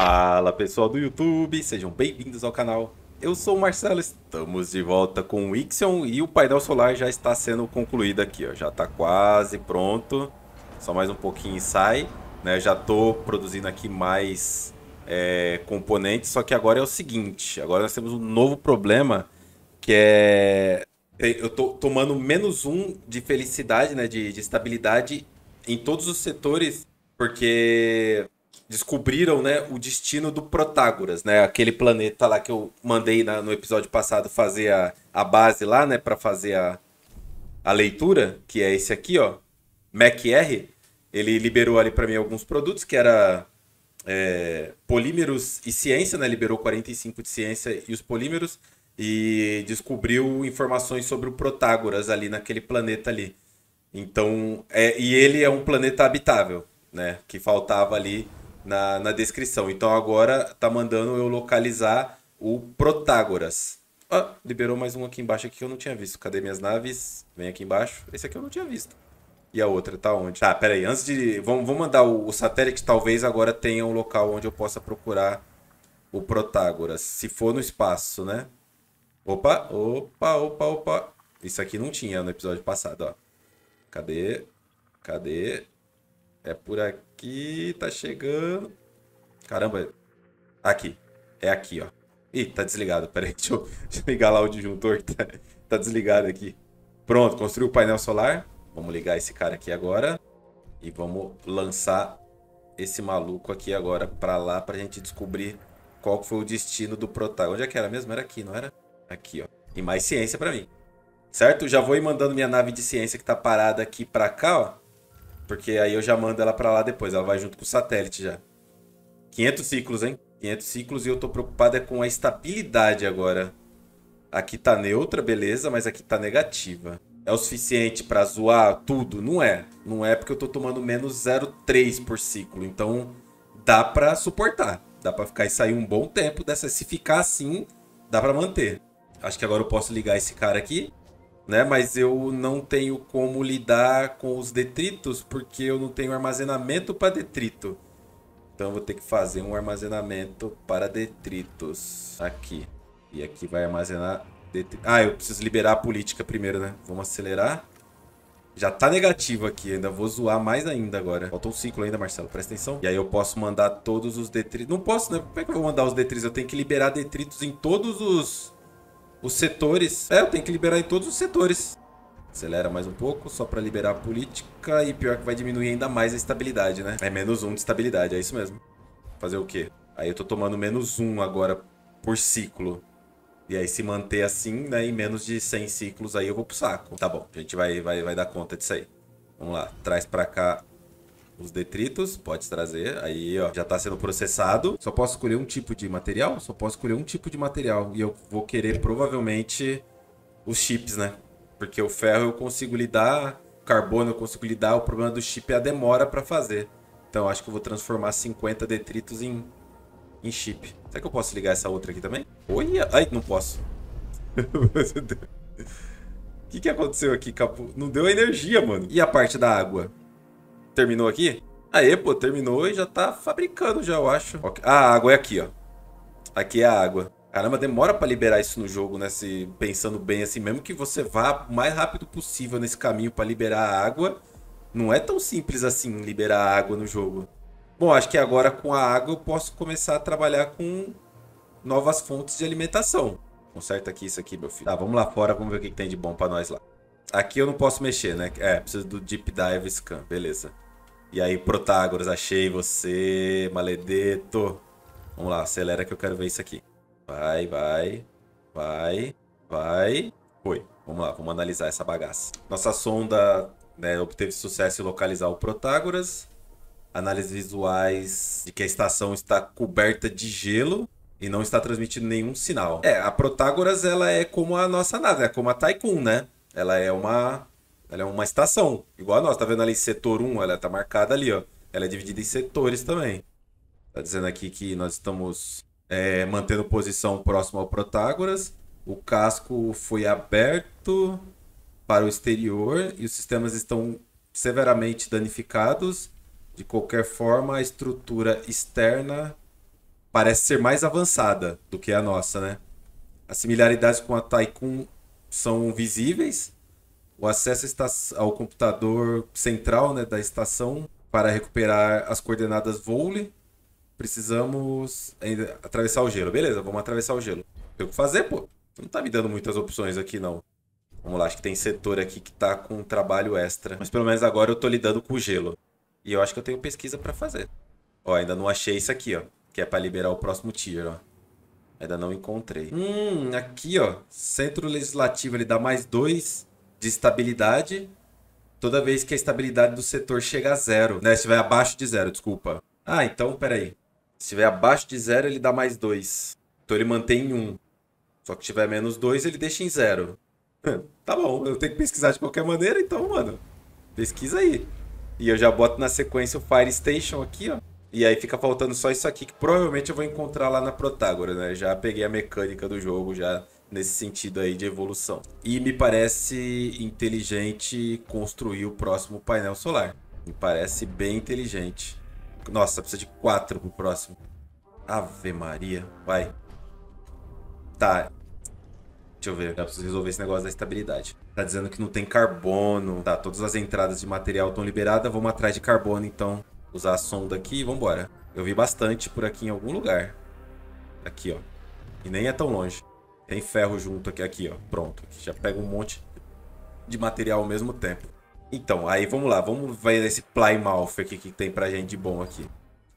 Fala pessoal do YouTube, sejam bem-vindos ao canal. Eu sou o Marcelo, estamos de volta com o Ixion e o painel solar já está sendo concluído aqui, ó. já está quase pronto, só mais um pouquinho e sai. Né? Já estou produzindo aqui mais é, componentes, só que agora é o seguinte, agora nós temos um novo problema que é... é eu estou tomando menos um de felicidade, né, de, de estabilidade em todos os setores, porque descobriram né, o destino do Protágoras, né? Aquele planeta lá que eu mandei na, no episódio passado fazer a, a base lá, né? Para fazer a, a leitura, que é esse aqui, ó. MacR. Ele liberou ali para mim alguns produtos, que era é, polímeros e ciência, né? Liberou 45 de ciência e os polímeros. E descobriu informações sobre o Protágoras ali naquele planeta ali. Então, é, e ele é um planeta habitável, né? Que faltava ali na, na descrição. Então agora tá mandando eu localizar o Protágoras. Ah, liberou mais um aqui embaixo aqui que eu não tinha visto. Cadê minhas naves? Vem aqui embaixo. Esse aqui eu não tinha visto. E a outra tá onde? Tá, peraí Antes de... Vamos, vamos mandar o, o satélite. Talvez agora tenha um local onde eu possa procurar o Protágoras. Se for no espaço, né? Opa, opa, opa, opa. Isso aqui não tinha no episódio passado, ó. Cadê? Cadê? É por aqui aqui, tá chegando. Caramba, tá aqui. É aqui, ó. Ih, tá desligado. Peraí, deixa eu ligar lá o disjuntor que tá, tá desligado aqui. Pronto, construiu o painel solar. Vamos ligar esse cara aqui agora. E vamos lançar esse maluco aqui agora pra lá pra gente descobrir qual foi o destino do protagonista. Onde é que era mesmo? Era aqui, não era? Aqui, ó. E mais ciência pra mim. Certo? Já vou ir mandando minha nave de ciência que tá parada aqui pra cá, ó. Porque aí eu já mando ela para lá depois, ela vai junto com o satélite já. 500 ciclos, hein? 500 ciclos e eu tô preocupada é com a estabilidade agora. Aqui tá neutra, beleza, mas aqui tá negativa. É o suficiente para zoar tudo? Não é. Não é porque eu tô tomando menos 0,3 por ciclo. Então dá para suportar. Dá para ficar e sair um bom tempo dessa. Se ficar assim, dá para manter. Acho que agora eu posso ligar esse cara aqui né? Mas eu não tenho como lidar com os detritos porque eu não tenho armazenamento para detrito. Então eu vou ter que fazer um armazenamento para detritos aqui. E aqui vai armazenar detritos. Ah, eu preciso liberar a política primeiro, né? Vamos acelerar. Já tá negativo aqui, ainda vou zoar mais ainda agora. Faltam um ciclo ainda, Marcelo, presta atenção. E aí eu posso mandar todos os detritos. Não posso, né? Como é que eu vou mandar os detritos? Eu tenho que liberar detritos em todos os os setores. É, eu tenho que liberar em todos os setores. Acelera mais um pouco, só para liberar a política. E pior que vai diminuir ainda mais a estabilidade, né? É menos um de estabilidade, é isso mesmo. Fazer o quê? Aí eu tô tomando menos um agora por ciclo. E aí se manter assim, né? Em menos de 100 ciclos aí eu vou pro saco. Tá bom, a gente vai, vai, vai dar conta disso aí. Vamos lá, traz pra cá os detritos, pode trazer. Aí, ó, já tá sendo processado. Só posso escolher um tipo de material? Só posso escolher um tipo de material. E eu vou querer, provavelmente, os chips, né? Porque o ferro eu consigo lidar, carbono eu consigo lidar, o problema do chip é a demora para fazer. Então, acho que eu vou transformar 50 detritos em, em chip. Será que eu posso ligar essa outra aqui também? Olha! Ai, não posso. O que, que aconteceu aqui, Não deu energia, mano. E a parte da água? terminou aqui? Aê, pô, terminou e já tá fabricando já, eu acho. Ah, a água é aqui, ó. Aqui é a água. Caramba, demora para liberar isso no jogo, né? Se pensando bem assim, mesmo que você vá o mais rápido possível nesse caminho para liberar a água, não é tão simples assim liberar a água no jogo. Bom, acho que agora com a água eu posso começar a trabalhar com novas fontes de alimentação. Conserta aqui isso aqui, meu filho. Tá, vamos lá fora, vamos ver o que, tem de bom para nós lá. Aqui eu não posso mexer, né? É, preciso do Deep Dive Scan, beleza. E aí, Protágoras, achei você, maledeto. Vamos lá, acelera que eu quero ver isso aqui. Vai, vai, vai, vai. Foi. Vamos lá, vamos analisar essa bagaça. Nossa sonda né, obteve sucesso em localizar o Protágoras. Análises visuais de que a estação está coberta de gelo e não está transmitindo nenhum sinal. É, a Protágoras ela é como a nossa nave, é como a Tycoon, né? Ela é uma ela é uma estação, igual a nossa. Tá vendo ali setor 1? Ela tá marcada ali, ó. Ela é dividida em setores também. Tá dizendo aqui que nós estamos é, mantendo posição próxima ao Protágoras. O casco foi aberto para o exterior e os sistemas estão severamente danificados. De qualquer forma, a estrutura externa parece ser mais avançada do que a nossa, né? As similaridades com a Tycoon são visíveis, o acesso ao computador central né, da estação para recuperar as coordenadas Vole. Precisamos atravessar o gelo. Beleza, vamos atravessar o gelo. Tem o que fazer, pô. Não tá me dando muitas opções aqui, não. Vamos lá, acho que tem setor aqui que tá com trabalho extra. Mas pelo menos agora eu tô lidando com o gelo. E eu acho que eu tenho pesquisa para fazer. Ó, ainda não achei isso aqui, ó. Que é para liberar o próximo tier, ó. Ainda não encontrei. Hum, aqui, ó. Centro Legislativo, ele dá mais dois de estabilidade toda vez que a estabilidade do setor chega a zero, né? Se estiver abaixo de zero, desculpa. Ah, então, peraí. Se estiver abaixo de zero, ele dá mais dois. Então ele mantém em um. Só que tiver menos dois, ele deixa em zero. tá bom, eu tenho que pesquisar de qualquer maneira, então, mano. Pesquisa aí. E eu já boto na sequência o Fire Station aqui, ó. E aí fica faltando só isso aqui, que provavelmente eu vou encontrar lá na Protágora, né? Já peguei a mecânica do jogo, já nesse sentido aí de evolução. E me parece inteligente construir o próximo painel solar. Me parece bem inteligente. Nossa, precisa de quatro pro próximo. Ave Maria, vai. Tá. Deixa eu ver, eu preciso resolver esse negócio da estabilidade. Tá dizendo que não tem carbono. Tá, todas as entradas de material estão liberadas. Vamos atrás de carbono, então. Usar a sonda aqui e vambora. Eu vi bastante por aqui em algum lugar. Aqui, ó. E nem é tão longe. Tem ferro junto aqui, aqui, ó. Pronto. Já pega um monte de material ao mesmo tempo. Então, aí vamos lá. Vamos ver esse Plymouth aqui que tem pra gente de bom aqui.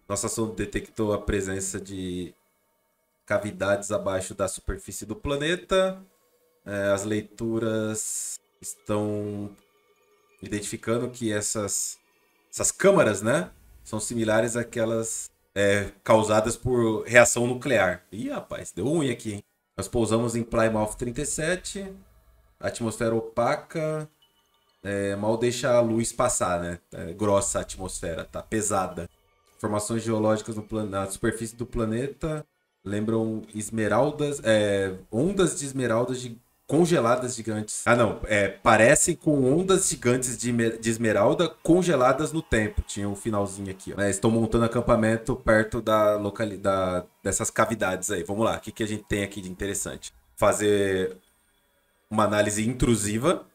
Nossa sonda detectou a presença de cavidades abaixo da superfície do planeta. É, as leituras estão identificando que essas, essas câmaras, né? São similares àquelas é, causadas por reação nuclear. Ih, rapaz, deu ruim aqui, hein? Nós pousamos em Plymouth 37, atmosfera opaca, é, mal deixa a luz passar, né? É, grossa a atmosfera, tá pesada. Formações geológicas no na superfície do planeta lembram esmeraldas, é, ondas de esmeraldas de congeladas gigantes. Ah, não. É, parecem com ondas gigantes de, de esmeralda congeladas no tempo. Tinha um finalzinho aqui, ó. montando acampamento perto da localidade dessas cavidades aí. Vamos lá. O que, que a gente tem aqui de interessante? Fazer uma análise intrusiva,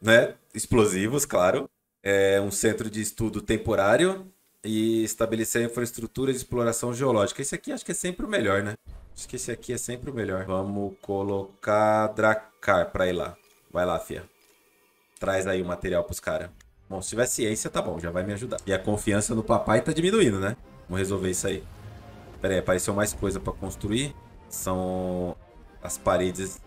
né? Explosivos, claro. É um centro de estudo temporário e estabelecer a infraestrutura de exploração geológica. Esse aqui acho que é sempre o melhor, né? Acho que esse aqui é sempre o melhor. Vamos colocar Dracar pra ir lá. Vai lá, fia. Traz aí o material pros caras. Bom, se tiver ciência, tá bom. Já vai me ajudar. E a confiança no papai tá diminuindo, né? Vamos resolver isso aí. Pera aí, apareceu mais coisa pra construir. São as paredes.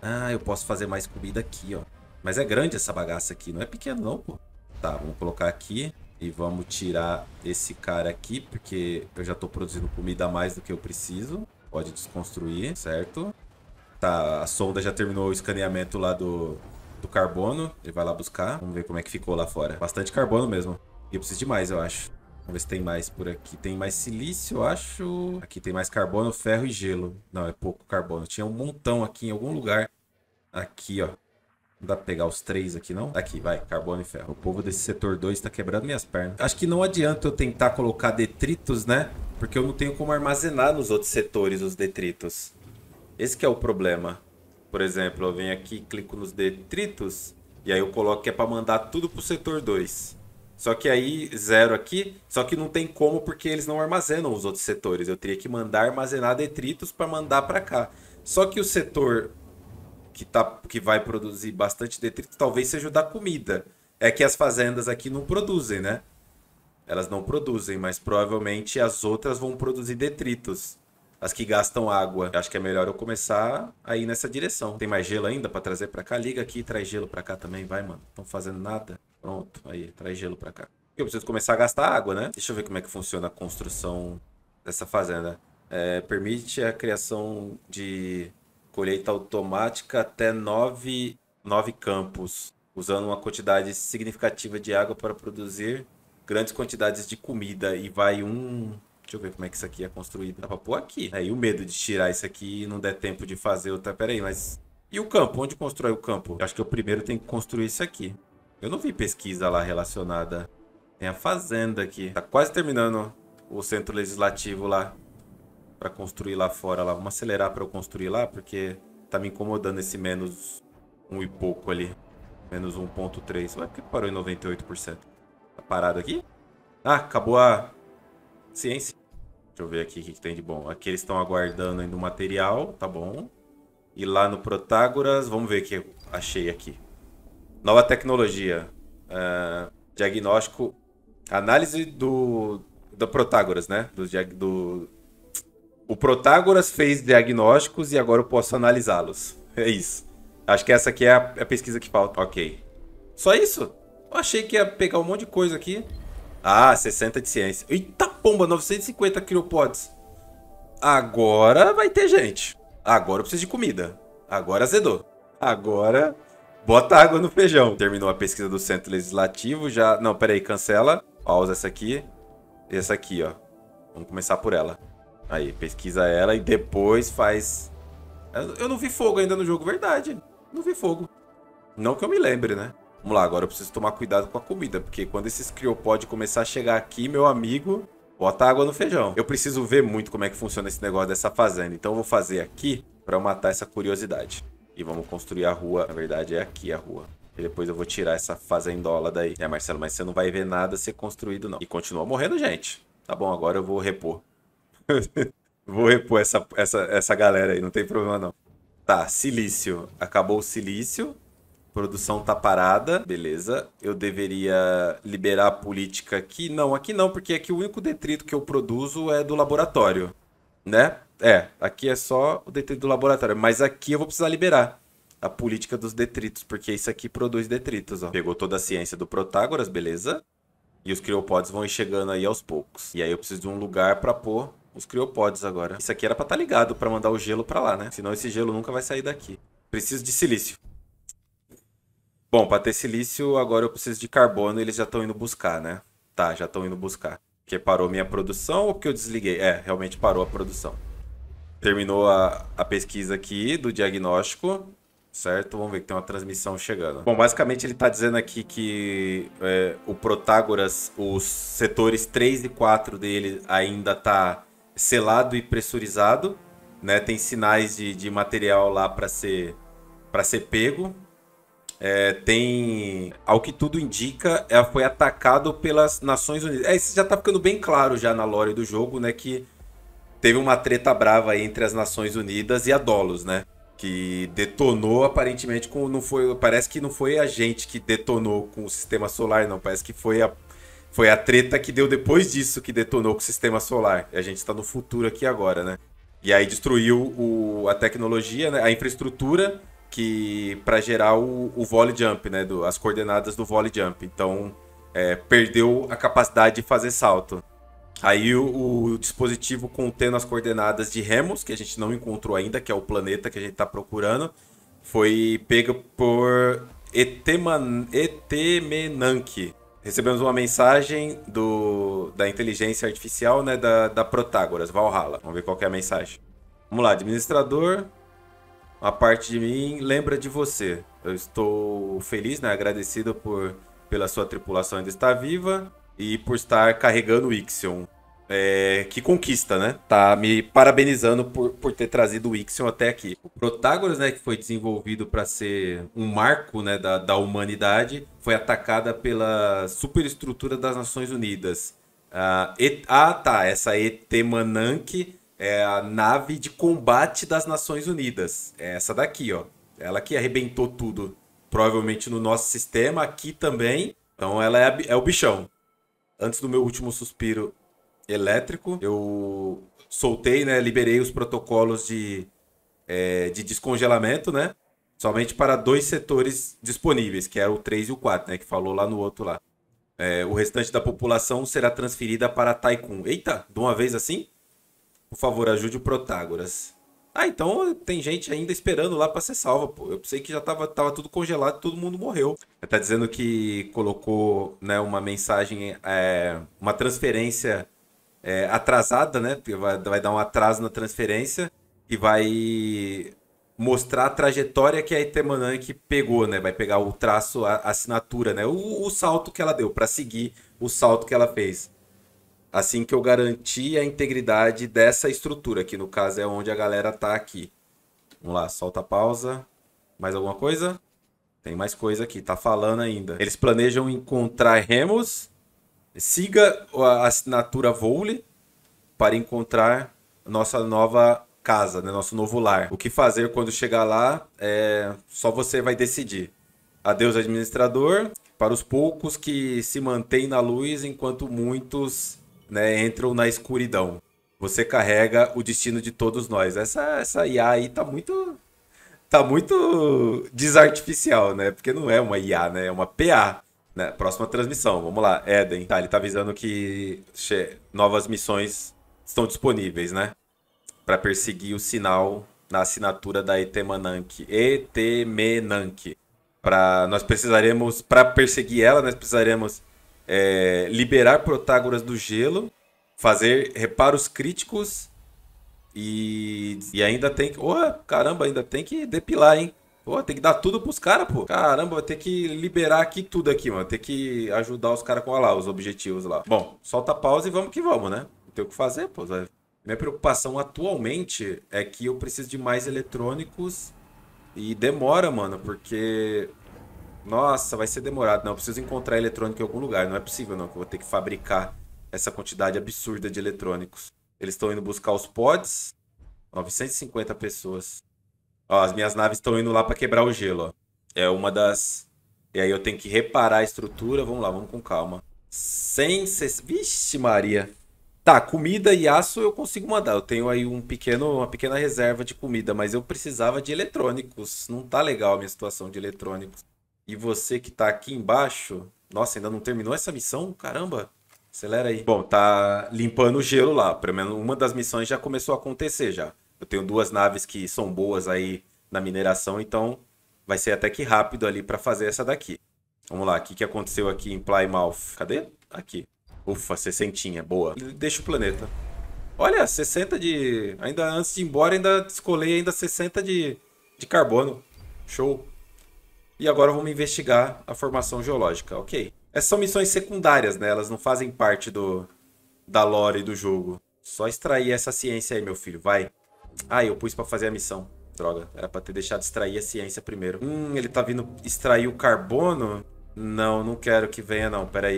Ah, eu posso fazer mais comida aqui, ó. Mas é grande essa bagaça aqui. Não é pequeno não, pô. Tá, vamos colocar aqui. E vamos tirar esse cara aqui, porque eu já tô produzindo comida a mais do que eu preciso. Pode desconstruir, certo? Tá, a sonda já terminou o escaneamento lá do, do carbono. Ele vai lá buscar. Vamos ver como é que ficou lá fora. Bastante carbono mesmo. E eu preciso de mais, eu acho. Vamos ver se tem mais por aqui. Tem mais silício, eu acho. Aqui tem mais carbono, ferro e gelo. Não, é pouco carbono. Tinha um montão aqui em algum lugar. Aqui, ó. Não dá pra pegar os três aqui, não? Tá aqui, vai, carbono e ferro. O povo desse setor 2 tá quebrando minhas pernas. Acho que não adianta eu tentar colocar detritos, né? Porque eu não tenho como armazenar nos outros setores os detritos. Esse é o problema. Por exemplo, eu venho aqui, clico nos detritos, e aí eu coloco que é pra mandar tudo pro setor 2. Só que aí, zero aqui, só que não tem como porque eles não armazenam os outros setores. Eu teria que mandar armazenar detritos para mandar para cá. Só que o setor que, tá, que vai produzir bastante detrito talvez seja o da comida. É que as fazendas aqui não produzem, né? Elas não produzem, mas provavelmente as outras vão produzir detritos. As que gastam água. Acho que é melhor eu começar aí nessa direção. Tem mais gelo ainda para trazer para cá? Liga aqui e traz gelo para cá também, vai, mano. Não fazendo nada. Pronto, aí, traz gelo para cá. Eu preciso começar a gastar água, né? Deixa eu ver como é que funciona a construção dessa fazenda. É, permite a criação de colheita automática até nove, nove campos, usando uma quantidade significativa de água para produzir grandes quantidades de comida. E vai um. Deixa eu ver como é que isso aqui é construído. Dá pra pôr aqui. Aí é, o medo de tirar isso aqui e não der tempo de fazer outra. Pera aí, mas. E o campo? Onde constrói o campo? Eu acho que eu primeiro tenho que construir isso aqui. Eu não vi pesquisa lá relacionada. Tem a fazenda aqui. Tá quase terminando o centro legislativo lá para construir lá fora. Lá. Vamos acelerar para eu construir lá, porque tá me incomodando esse menos um e pouco ali. Menos 1.3. Ué, por que parou em 98%? Tá parado aqui? Ah, acabou a ciência. Deixa eu ver aqui o que, que tem de bom. Aqui eles estão aguardando ainda o material, tá bom. E lá no Protágoras, vamos ver o que eu achei aqui. Nova tecnologia. Uh, diagnóstico. Análise do, do Protágoras, né? Do, do, o Protágoras fez diagnósticos e agora eu posso analisá-los. É isso. Acho que essa aqui é a, é a, pesquisa que falta. Ok. Só isso? Eu achei que ia pegar um monte de coisa aqui. Ah, 60 de ciência. Eita pomba, 950 criopods. Agora vai ter gente. Agora eu preciso de comida. Agora azedou. Agora bota água no feijão. Terminou a pesquisa do centro legislativo, já... Não, peraí, cancela. Pausa essa aqui. Essa aqui, ó. Vamos começar por ela. Aí, pesquisa ela e depois faz. Eu não vi fogo ainda no jogo, verdade. Não vi fogo. Não que eu me lembre, né? Vamos lá, agora eu preciso tomar cuidado com a comida, porque quando esses criopod começar a chegar aqui, meu amigo, bota água no feijão. Eu preciso ver muito como é que funciona esse negócio dessa fazenda, então eu vou fazer aqui para matar essa curiosidade. E vamos construir a rua, na verdade é aqui a rua. E depois eu vou tirar essa fazendola daí. É, Marcelo, mas você não vai ver nada ser construído, não. E continua morrendo gente. Tá bom, agora eu vou repor. Vou repor essa, essa, essa galera aí, não tem problema não. Tá, silício. Acabou o silício. Produção tá parada. Beleza. Eu deveria liberar a política aqui. Não, aqui não, porque aqui o único detrito que eu produzo é do laboratório. Né? É, aqui é só o detrito do laboratório. Mas aqui eu vou precisar liberar a política dos detritos, porque isso aqui produz detritos, ó. Pegou toda a ciência do Protágoras, beleza? E os criopodes vão chegando aí aos poucos. E aí eu preciso de um lugar para pôr os criopodes agora. Isso aqui era pra estar tá ligado pra mandar o gelo pra lá, né? Senão esse gelo nunca vai sair daqui. Preciso de silício. Bom, pra ter silício, agora eu preciso de carbono eles já estão indo buscar, né? Tá, já estão indo buscar. Porque parou minha produção ou porque eu desliguei? É, realmente parou a produção. Terminou a, a pesquisa aqui do diagnóstico certo? Vamos ver que tem uma transmissão chegando. Bom, basicamente ele está dizendo aqui que é, o Protágoras, os setores 3 e 4 dele ainda tá selado e pressurizado, né? Tem sinais de, de material lá para ser para ser pego. É, tem, ao que tudo indica, ela é, foi atacado pelas Nações Unidas. É, isso já tá ficando bem claro já na lore do jogo, né, que teve uma treta brava entre as Nações Unidas e a Dolos, né? Que detonou aparentemente com não foi, parece que não foi a gente que detonou com o sistema solar, não, parece que foi a foi a treta que deu depois disso que detonou com o sistema solar. E a gente está no futuro aqui agora, né? E aí destruiu o, a tecnologia, né? a infraestrutura que para gerar o, o, volley jump, né? Do, as coordenadas do volley jump. Então é, perdeu a capacidade de fazer salto. Aí o, o, dispositivo contendo as coordenadas de Remus, que a gente não encontrou ainda, que é o planeta que a gente está procurando, foi pego por Eteman, Etemenanke, recebemos uma mensagem do, da inteligência artificial, né, da, da Protágoras, Valhalla. Vamos ver qual é a mensagem. Vamos lá, administrador, a parte de mim lembra de você. Eu estou feliz, né, agradecido por, pela sua tripulação ainda estar viva e por estar carregando o Ixion é, que conquista, né? Tá me parabenizando por, por ter trazido o Ixion até aqui. O Protágoras, né, que foi desenvolvido para ser um marco né, da, da humanidade, foi atacada pela superestrutura das Nações Unidas. Ah, et, ah tá, essa Etemanank é a nave de combate das Nações Unidas. É essa daqui, ó. Ela que arrebentou tudo, provavelmente no nosso sistema, aqui também. Então ela é, é o bichão. Antes do meu último suspiro, elétrico. Eu soltei, né? Liberei os protocolos de, é, de descongelamento, né? Somente para dois setores disponíveis, que era é o 3 e o 4, né? Que falou lá no outro lá. É, o restante da população será transferida para Taikun. Eita, de uma vez assim? Por favor, ajude o Protágoras. Ah, então tem gente ainda esperando lá para ser salva, pô. Eu pensei que já tava, tava tudo congelado, todo mundo morreu. Tá dizendo que colocou né, uma mensagem, é, uma transferência é, atrasada, né? vai, vai dar um atraso na transferência e vai mostrar a trajetória que a Itemanank pegou, né? Vai pegar o traço, a, a assinatura, né? O, o, salto que ela deu para seguir o salto que ela fez. Assim que eu garanti a integridade dessa estrutura, que no caso é onde a galera tá aqui. Vamos lá, solta a pausa. Mais alguma coisa? Tem mais coisa aqui, tá falando ainda. Eles planejam encontrar Remos Siga a assinatura Vole para encontrar nossa nova casa, né? nosso novo lar. O que fazer quando chegar lá, é... só você vai decidir. Adeus, administrador. Para os poucos que se mantêm na luz enquanto muitos né, entram na escuridão. Você carrega o destino de todos nós. Essa, essa IA aí tá muito. tá muito desartificial, né? Porque não é uma IA, né? É uma PA. Né? Próxima transmissão, vamos lá. Eden, tá, ele tá avisando que che... novas missões estão disponíveis, né? Para perseguir o sinal na assinatura da Etemanank. Etemenank. Pra, nós precisaremos, para perseguir ela, nós precisaremos é, liberar Protágoras do gelo, fazer reparos críticos e, e ainda tem que. Oh, caramba, ainda tem que depilar, hein? Pô, tem que dar tudo pros caras, pô. Caramba, vai ter que liberar aqui tudo aqui, mano. Tem que ajudar os caras com lá, os objetivos lá. Bom, solta a pausa e vamos que vamos, né? Não tem o que fazer, pô. Minha preocupação atualmente é que eu preciso de mais eletrônicos e demora, mano, porque. Nossa, vai ser demorado. Não, eu preciso encontrar eletrônico em algum lugar. Não é possível, não, que eu vou ter que fabricar essa quantidade absurda de eletrônicos. Eles estão indo buscar os pods. 950 pessoas. Ó, as minhas naves estão indo lá para quebrar o gelo, ó. É uma das... E aí eu tenho que reparar a estrutura. Vamos lá, vamos com calma. Sem... Vixe Maria. Tá, comida e aço eu consigo mandar. Eu tenho aí um pequeno, uma pequena reserva de comida, mas eu precisava de eletrônicos. Não tá legal a minha situação de eletrônicos. E você que tá aqui embaixo... Nossa, ainda não terminou essa missão? Caramba! Acelera aí. Bom, tá limpando o gelo lá. Pelo menos uma das missões já começou a acontecer já. Eu tenho duas naves que são boas aí na mineração, então vai ser até que rápido ali para fazer essa daqui. Vamos lá, o que, que aconteceu aqui em Plymouth? Cadê? Aqui. Ufa, 60, boa. Deixa o planeta. Olha, 60 de... Ainda antes de ir embora, ainda descolei ainda 60 de, de carbono. Show. E agora vamos investigar a formação geológica, ok. Essas é, são missões secundárias, né? Elas não fazem parte do, da lore do jogo. Só extrair essa ciência aí, meu filho, vai. Ah, eu pus para fazer a missão. Droga, era pra ter deixado extrair a ciência primeiro. Hum, ele tá vindo extrair o carbono? Não, não quero que venha não, pera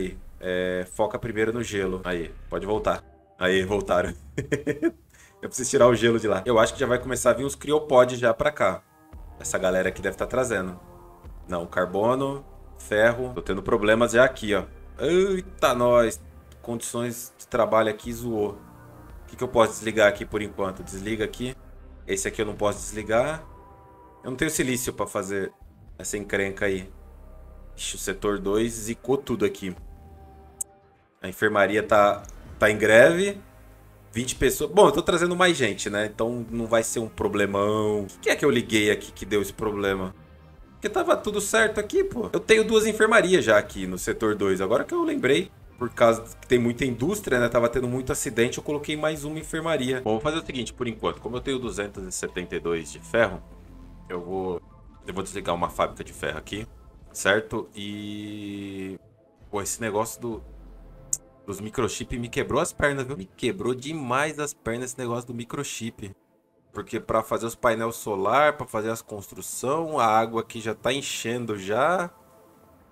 É, foca primeiro no gelo. Aí, pode voltar. Aí, voltaram. eu preciso tirar o gelo de lá. Eu acho que já vai começar a vir uns criopodes já pra cá. Essa galera aqui deve estar tá trazendo. Não, carbono, ferro. Tô tendo problemas já aqui, ó. Eita, nós. Condições de trabalho aqui zoou que, que eu posso desligar aqui por enquanto? Desliga aqui. Esse aqui eu não posso desligar. Eu não tenho silício para fazer essa encrenca aí. Ixi, o setor 2 zicou tudo aqui. A enfermaria tá, tá em greve. 20 pessoas. Bom, eu tô trazendo mais gente, né? Então não vai ser um problemão. O que, que é que eu liguei aqui que deu esse problema? Porque tava tudo certo aqui, pô. Eu tenho duas enfermarias já aqui no setor 2. Agora que eu lembrei por causa que tem muita indústria, né? Tava tendo muito acidente, eu coloquei mais uma enfermaria. Bom, vou fazer o seguinte, por enquanto, como eu tenho 272 de ferro, eu vou eu vou desligar uma fábrica de ferro aqui, certo? E pô, esse negócio do dos microchip me quebrou as pernas, viu? Me quebrou demais as pernas esse negócio do microchip. Porque para fazer os painéis solar, para fazer as construção, a água aqui já tá enchendo já.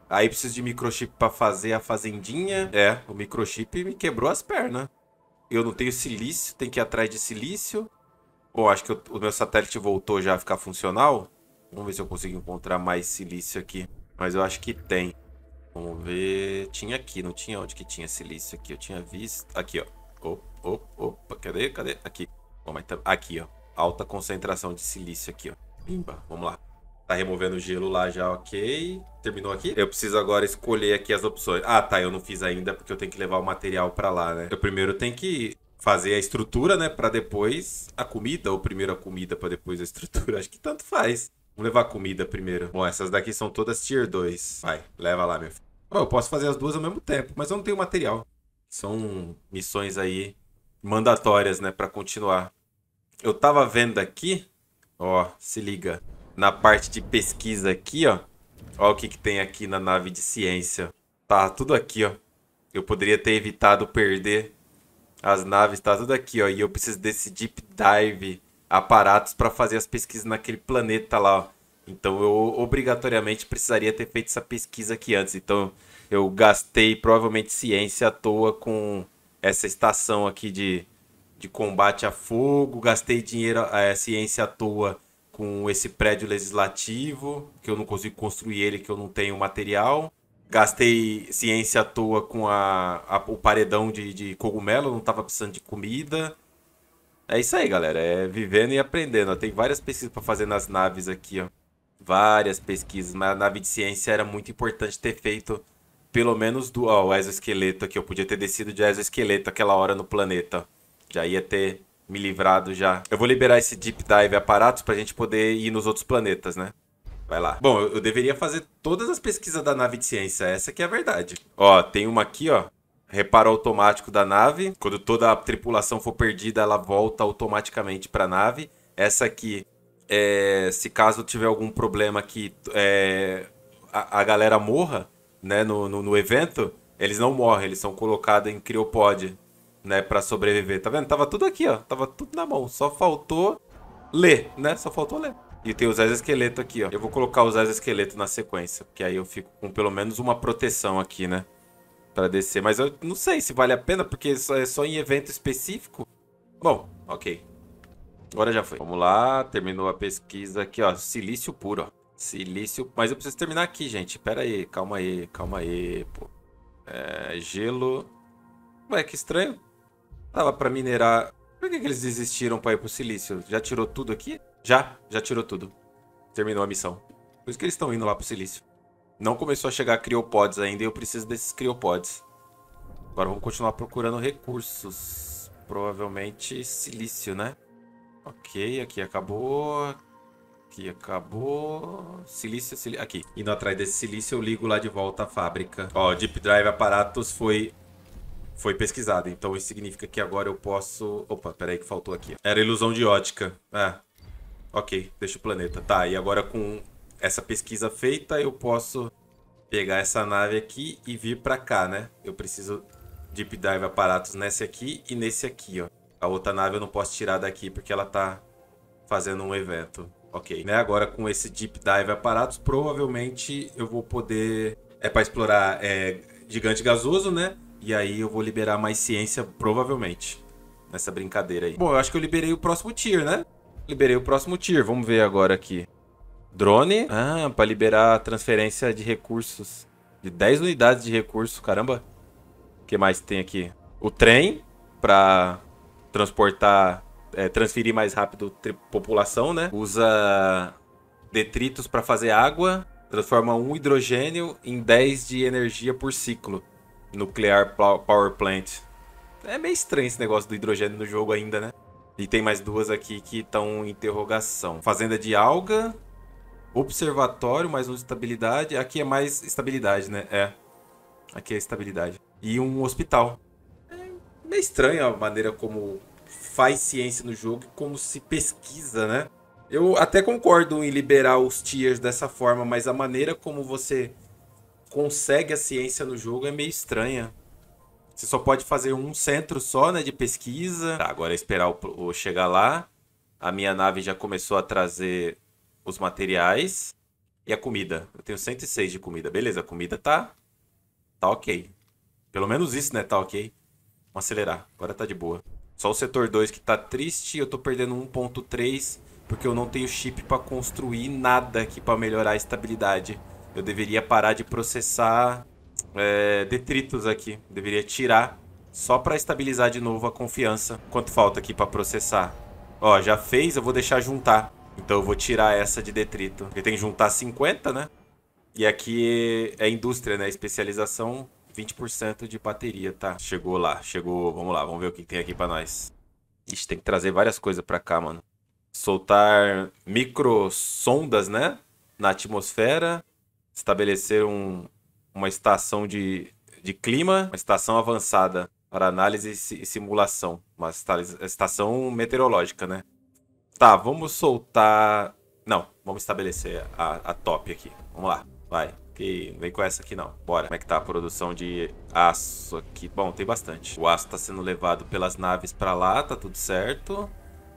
Aí preciso de microchip para fazer a fazendinha. É, o microchip me quebrou as pernas. Eu não tenho silício, tem que ir atrás de silício. Bom, acho que eu, o meu satélite voltou já a ficar funcional. Vamos ver se eu consigo encontrar mais silício aqui. Mas eu acho que tem. Vamos ver... Tinha aqui, não tinha onde que tinha silício aqui. Eu tinha visto... Aqui, ó. Opa, opa, opa. Cadê? Cadê? Aqui. Tá- aqui, ó. Alta concentração de silício aqui, ó. Bimba. Vamos lá. Tá removendo o gelo lá já, ok. Terminou aqui? Eu preciso agora escolher aqui as opções. Ah, tá, eu não fiz ainda porque eu tenho que levar o material pra lá, né? Eu primeiro tenho que fazer a estrutura, né, pra depois a comida. Ou primeiro a comida pra depois a estrutura. Acho que tanto faz. Vamos levar a comida primeiro. Bom, essas daqui são todas tier 2. Vai, leva lá, meu filho. Bom, eu posso fazer as duas ao mesmo tempo, mas eu não tenho material. São missões aí mandatórias, né, pra continuar. Eu tava vendo aqui... Ó, se liga na parte de pesquisa aqui, ó. olha o que, que tem aqui na nave de ciência. Tá tudo aqui, ó. Eu poderia ter evitado perder as naves, tá tudo aqui, ó. E eu preciso desse deep dive aparatos para fazer as pesquisas naquele planeta lá, ó. Então eu obrigatoriamente precisaria ter feito essa pesquisa aqui antes. Então eu gastei provavelmente ciência à toa com essa estação aqui de, de combate a fogo, gastei dinheiro, é, ciência à toa com esse prédio legislativo, que eu não consigo construir ele, que eu não tenho material. Gastei ciência à toa com a, a o paredão de, de cogumelo, não estava precisando de comida. É isso aí, galera. É vivendo e aprendendo. Tem várias pesquisas para fazer nas naves aqui, ó. Várias pesquisas. Mas a nave de ciência era muito importante ter feito pelo menos do ó, o exoesqueleto aqui. Eu podia ter descido de exoesqueleto aquela hora no planeta. Já ia ter me livrado já. Eu vou liberar esse deep dive aparatos pra gente poder ir nos outros planetas, né? Vai lá. Bom, eu, eu deveria fazer todas as pesquisas da nave de ciência, essa que é a verdade. Ó, tem uma aqui, ó. Reparo automático da nave. Quando toda a tripulação for perdida, ela volta automaticamente pra nave. Essa aqui, é, se caso tiver algum problema que é, a, a, galera morra, né, no, no, no evento, eles não morrem, eles são colocados em criopode né, para sobreviver. Tá vendo? Tava tudo aqui, ó. Tava tudo na mão. Só faltou ler, né? Só faltou ler. E tem os esqueletos aqui, ó. Eu vou colocar os esqueletos na sequência, porque aí eu fico com pelo menos uma proteção aqui, né? Pra descer. Mas eu não sei se vale a pena, porque é só em evento específico. Bom, ok. Agora já foi. Vamos lá, terminou a pesquisa aqui, ó. Silício puro, ó. Silício. Mas eu preciso terminar aqui, gente. Pera aí, calma aí, calma aí, pô. É, gelo. Ué, que estranho tava para minerar. Por que, que eles desistiram para ir pro silício? Já tirou tudo aqui? Já, já tirou tudo. Terminou a missão. Por isso que eles estão indo lá pro silício. Não começou a chegar criopods ainda e eu preciso desses criopods. Agora vamos continuar procurando recursos. Provavelmente silício, né? Ok, aqui acabou. Aqui acabou. Silício, silício. Aqui. Indo atrás desse silício, eu ligo lá de volta à fábrica. Ó, Deep Drive Aparatos foi foi pesquisada. Então isso significa que agora eu posso... Opa, peraí que faltou aqui. Era ilusão de ótica. Ah, ok, deixa o planeta. Tá, e agora com essa pesquisa feita, eu posso pegar essa nave aqui e vir pra cá, né? Eu preciso deep dive aparatos nesse aqui e nesse aqui, ó. A outra nave eu não posso tirar daqui porque ela tá fazendo um evento. Ok, né? Agora com esse deep dive aparatos, provavelmente eu vou poder... É pra explorar é, gigante gasoso, né? E aí eu vou liberar mais ciência, provavelmente. Nessa brincadeira aí. Bom, eu acho que eu liberei o próximo tier, né? Liberei o próximo tier. Vamos ver agora aqui. Drone. Ah, pra liberar transferência de recursos. De 10 unidades de recursos. Caramba. O que mais tem aqui? O trem. Pra transportar. É, transferir mais rápido população, né? Usa detritos para fazer água. Transforma um hidrogênio em 10 de energia por ciclo. Nuclear Power Plant. É meio estranho esse negócio do hidrogênio no jogo ainda, né? E tem mais duas aqui que estão em interrogação. Fazenda de alga, observatório, mais um de estabilidade. Aqui é mais estabilidade, né? É. Aqui é estabilidade. E um hospital. É meio estranha a maneira como faz ciência no jogo e como se pesquisa, né? Eu até concordo em liberar os tiers dessa forma, mas a maneira como você consegue a ciência no jogo é meio estranha. Você só pode fazer um centro só, né, de pesquisa. Tá, agora é esperar o, chegar lá. A minha nave já começou a trazer os materiais e a comida. Eu tenho 106 de comida. Beleza, a comida tá tá OK. Pelo menos isso, né, tá OK. Vamos acelerar. Agora tá de boa. Só o setor 2 que tá triste, eu tô perdendo 1.3 porque eu não tenho chip para construir nada aqui para melhorar a estabilidade. Eu deveria parar de processar é, detritos aqui. Deveria tirar só para estabilizar de novo a confiança. Quanto falta aqui para processar? Ó, já fez, eu vou deixar juntar. Então eu vou tirar essa de detrito. Porque tem que juntar 50, né? E aqui é indústria, né? Especialização, 20% de bateria, tá? Chegou lá, chegou. Vamos lá, vamos ver o que tem aqui para nós. Ixi, tem que trazer várias coisas para cá, mano. Soltar microsondas, né? Na atmosfera estabelecer um, uma estação de, de clima, uma estação avançada para análise e simulação, uma estação meteorológica, né? Tá, vamos soltar. Não, vamos estabelecer a, a top aqui. Vamos lá, vai. Que vem com essa aqui não. Bora. Como é que tá a produção de aço aqui? Bom, tem bastante. O aço tá sendo levado pelas naves para lá, tá tudo certo.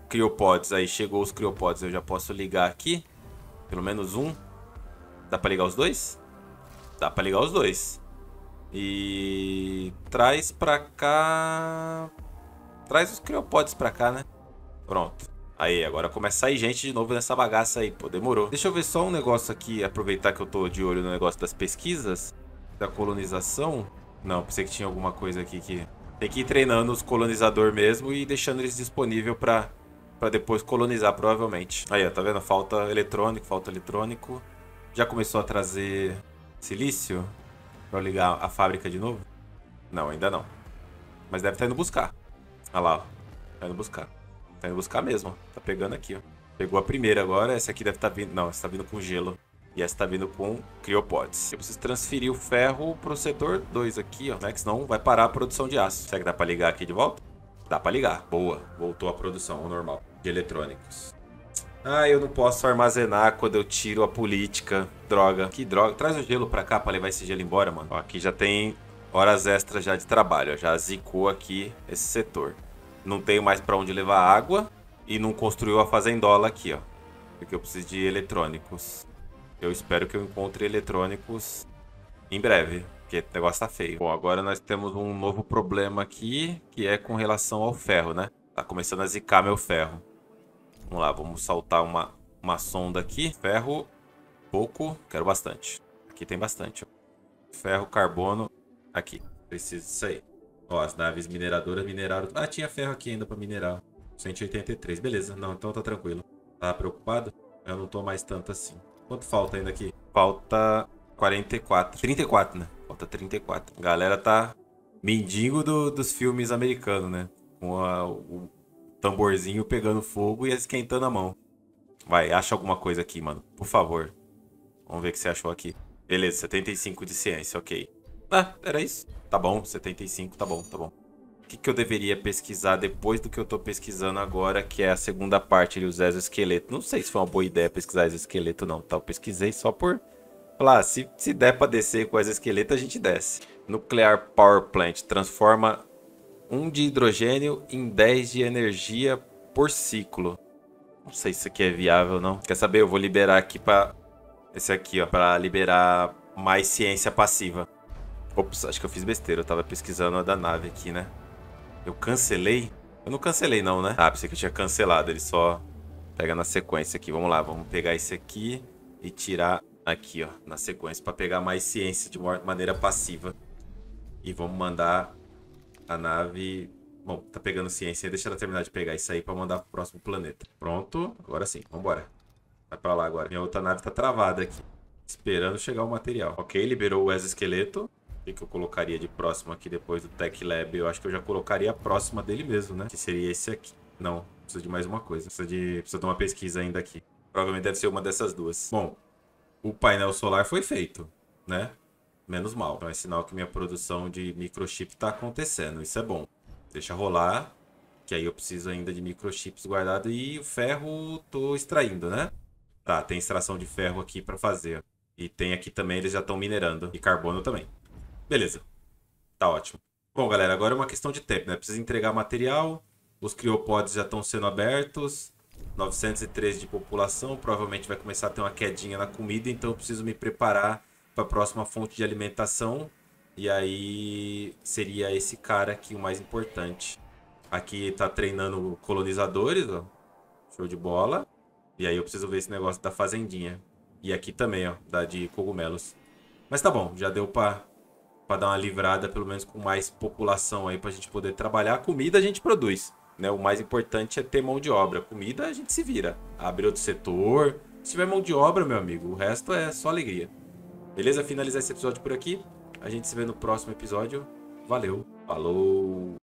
Criopods, aí chegou os criopods, eu já posso ligar aqui. Pelo menos um. Dá pra ligar os dois? Dá pra ligar os dois. E... Traz pra cá... Traz os criopodes pra cá, né? Pronto. Aí, agora começa a sair gente de novo nessa bagaça aí, pô, demorou. Deixa eu ver só um negócio aqui, aproveitar que eu tô de olho no negócio das pesquisas, da colonização. Não, pensei que tinha alguma coisa aqui que... Tem que ir treinando os colonizadores mesmo e deixando eles disponível pra, pra depois colonizar, provavelmente. Aí, ó, tá vendo? Falta eletrônico, falta eletrônico. Já começou a trazer silício para ligar a fábrica de novo? Não, ainda não. Mas deve estar tá indo buscar. Olha lá, ó. Tá indo buscar. Tá indo buscar mesmo, ó. Tá pegando aqui, ó. Pegou a primeira agora. Essa aqui deve estar tá vindo... Não, essa tá vindo com gelo. E essa tá vindo com criopodes. Eu preciso transferir o ferro pro setor 2 aqui, ó. Né? Que senão vai parar a produção de aço. Será que dá pra ligar aqui de volta? Dá pra ligar. Boa. Voltou a produção, normal. De eletrônicos. Ah, eu não posso armazenar quando eu tiro a política. Droga. Que droga. Traz o gelo pra cá pra levar esse gelo embora, mano. Ó, aqui já tem horas extras já de trabalho. Ó, já zicou aqui esse setor. Não tenho mais pra onde levar água. E não construiu a fazendola aqui, ó. Porque eu preciso de eletrônicos. Eu espero que eu encontre eletrônicos em breve. Porque o negócio tá feio. Bom, agora nós temos um novo problema aqui. Que é com relação ao ferro, né? Tá começando a zicar meu ferro. Vamos lá, vamos saltar uma, uma sonda aqui. Ferro, pouco, quero bastante. Aqui tem bastante. Ferro, carbono, aqui. Preciso disso aí. Ó, as naves mineradoras mineraram... Ah, tinha ferro aqui ainda para minerar. 183, beleza. Não, então tá tranquilo. Tá preocupado? Eu não tô mais tanto assim. Quanto falta ainda aqui? Falta 44. 34, né? Falta 34. A galera tá mendigo do, dos filmes americanos, né? Com a, o tamborzinho pegando fogo e esquentando a mão. Vai, acha alguma coisa aqui, mano. Por favor. Vamos ver o que você achou aqui. Beleza, 75 de ciência, ok. Ah, era isso. Tá bom, 75, tá bom, tá bom. O que, que eu deveria pesquisar depois do que eu tô pesquisando agora, que é a segunda parte ali, os exoesqueletos. Não sei se foi uma boa ideia pesquisar exoesqueleto, não, tá? Eu pesquisei só por... Falar, ah, se, se der pra descer com exoesqueleto, a gente desce. Nuclear Power Plant transforma 1 de hidrogênio em 10 de energia por ciclo. Não sei se isso aqui é viável não. Quer saber? Eu vou liberar aqui para esse aqui, ó, para liberar mais ciência passiva. Ops, acho que eu fiz besteira. Eu tava pesquisando a da nave aqui, né? Eu cancelei? Eu não cancelei não, né? Ah, pensei que eu tinha cancelado. Ele só pega na sequência aqui. Vamos lá, vamos pegar esse aqui e tirar aqui, ó, na sequência para pegar mais ciência de uma maneira passiva. E vamos mandar a nave. Bom, tá pegando ciência, deixa ela terminar de pegar isso aí pra mandar pro próximo planeta. Pronto, agora sim, vambora. Vai pra lá agora. Minha outra nave tá travada aqui, esperando chegar o material. Ok, liberou o exoesqueleto. O que, que eu colocaria de próximo aqui depois do Tech Lab? Eu acho que eu já colocaria a próxima dele mesmo, né? Que seria esse aqui. Não, precisa de mais uma coisa. Precisa de, precisa de uma pesquisa ainda aqui. Provavelmente deve ser uma dessas duas. Bom, o painel solar foi feito, né? menos mal. Então é sinal que minha produção de microchip está acontecendo. Isso é bom. Deixa rolar, que aí eu preciso ainda de microchips guardado e o ferro tô extraindo, né? Tá, tem extração de ferro aqui para fazer. E tem aqui também, eles já estão minerando. E carbono também. Beleza. Tá ótimo. Bom, galera, agora é uma questão de tempo, né? Precisa entregar material. Os criopods já estão sendo abertos. 913 de população. Provavelmente vai começar a ter uma quedinha na comida, então eu preciso me preparar para a próxima fonte de alimentação. E aí seria esse cara aqui o mais importante. Aqui está treinando colonizadores, ó. Show de bola. E aí eu preciso ver esse negócio da fazendinha. E aqui também, ó, da de cogumelos. Mas tá bom, já deu para para dar uma livrada, pelo menos com mais população aí, para a gente poder trabalhar. A comida a gente produz, né? O mais importante é ter mão de obra. comida a gente se vira. Abre outro setor. Se tiver mão de obra, meu amigo, o resto é só alegria. Beleza? Finalizar esse episódio por aqui. A gente se vê no próximo episódio. Valeu, falou!